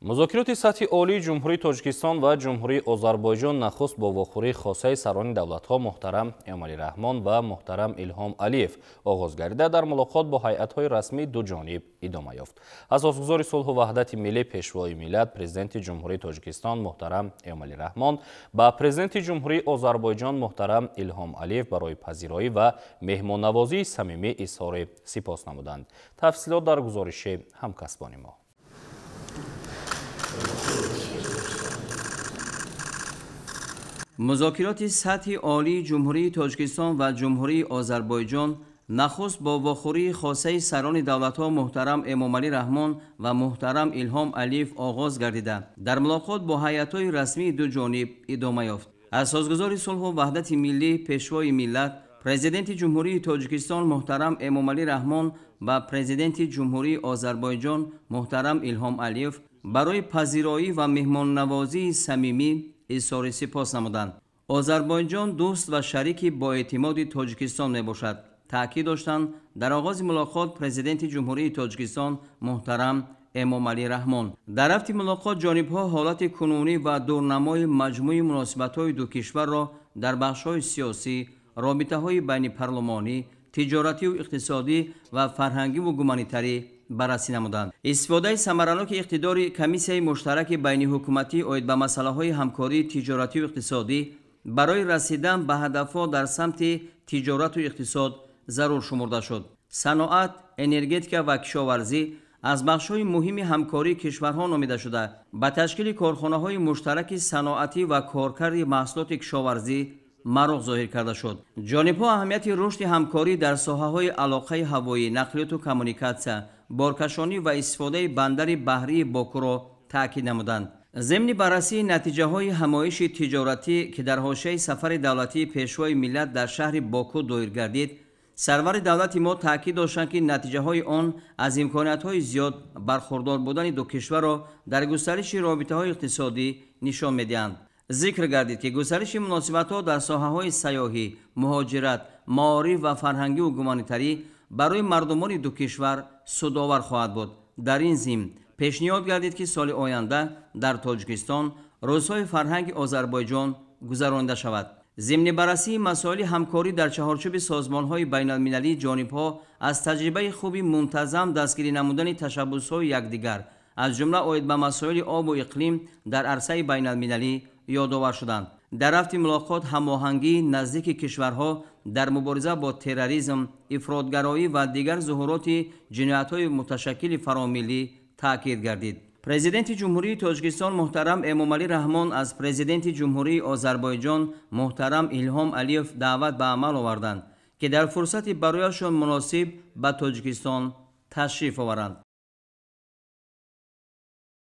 музокироти сатҳи олии ҷумҳурии тоҷикистон ва ҷумҳурии озарбойҷон нахуст бо вохӯрии хосаи сарони давлатҳо муҳтарам эмали раҳмон ва муҳтарам илҳом алиев оғоз гардида дар мулоқот бо ҳайатҳои расмӣ ду ҷониб идома ёфт асосгузори сулҳу ваҳдати миллӣ пешвои миллат президенти ҷумҳурии тоҷикистон муҳтарам эмали раҳмон ба президенти ҷумҳурии озарбойҷон муҳтарам илҳом алиев барои пазироӣ ва меҳмоннавозии самимӣ изҳори сипос намуданд тафсилот дар гузориши ҳамкасбони мо музокироти сатҳи олии ҷумҳурии тоҷикистон ва ҷумҳурии озарбойҷон нахуст бо вохӯрии хосаи сарони давлатҳо муҳтарам эмомалӣ раҳмон ва муҳтарам илҳом алиев оғоз гардида дар мулоқот бо ҳайатҳои расмии ду ҷониб идома ёфт аз созгузори сулҳу ваҳдати миллӣ пешвои миллат президенти ҷумҳурии тоҷикистон муҳтарам эмомалӣ раҳмон ва президенти ҷумҳурии озарбойҷон муҳтарам илҳом алиев барои пазироӣ ва меҳмоннавозии самимӣ изҳори сипос намуданд озарбойҷон дӯст ва шарики боэътимоди тоҷикистон мебошад таъкид доштанд дар оғози мулоқот президенти ҷумҳурии тоҷикистон муҳтарам эмомалӣ раҳмон дар рафти мулоқот ҷонибҳо ҳолати кунунӣ ва дурнамои маҷмӯи муносибатҳои ду кишварро дар бахшҳои сиёсӣ робитаҳои байнипарлумонӣ тиҷоративу иқтисодӣ ва фарҳангиву гуманитарӣ بررسی نمودند استفاده سمرانوک اقتداری کمیسی مشترک بین حکومتی اوید به مسئله های همکاری تجارتی و اقتصادی برای رسیدن به هدف در سمت تجارت و اقتصاد ضرور شمرده شد صناعت انرژتیکا و کشاورزی از بخش های مهم همکاری کشورها نامیده شده به تشکیل کارخانه های مشترک صناعتی و کارکرد محصولات کشاورزی маруғ зоҳир карда шуд ҷонибҳо аҳамияти рушди ҳамкорӣ дар соҳаҳои алоқаи ҳавоӣ нақлиёту коммуникатсия боркашонӣ ва истифодаи бандари баҳрии бокуро таъкид намуданд зимни баррасии натиҷаҳои ҳамоиши тиҷоратӣ ки дар ҳошияи сафари давлатии пешвои миллат дар шаҳри боку доир гардид сарвари давлати мо таъкид доштанд ки натиҷаҳои он аз имкониятҳои зиёд бархурдор будани ду кишварро дар густариши робитаҳои иқтисодӣ нишон медиҳанд зикр гардид ки гусариши муносибатҳо дар соҳаҳои сайёҳӣ муҳоҷират маориф ва фарҳангиву гуманитарӣ барои мардумони ду кишвар судовар хоҳад буд дар ин зим пешниҳод гардид ки соли оянда дар тоҷикистон рӯзҳои фарҳанги озарбойҷон гузаронида шавад зимни баррасии масоили ҳамкорӣ дар чаҳорчӯби созмонҳои байналмилалии ҷонибҳо аз таҷрибаи хуби мунтазам дастгирӣ намудани ташаббусҳои якдигар аз ҷумла оид ба масоили обу иқлим дар арсаи байналмилалӣ ёдовар шуданд дар рафти мулоқот ҳамоҳангӣ наздики кишварҳо дар мубориза бо терроризм ифродгароӣ ва дигар зуҳуроти ҷинояти муташаккили фаромиллӣ таъкид гардид президенти ҷумҳурии тоҷикистон муҳтарам эмомалӣ раҳмон аз президенти ҷумҳурии озарбойҷон муҳтарам илҳом алиев даъват ба амал оварданд ки дар фурсати барояшон муносиб ба тоҷикистон ташриф оваранд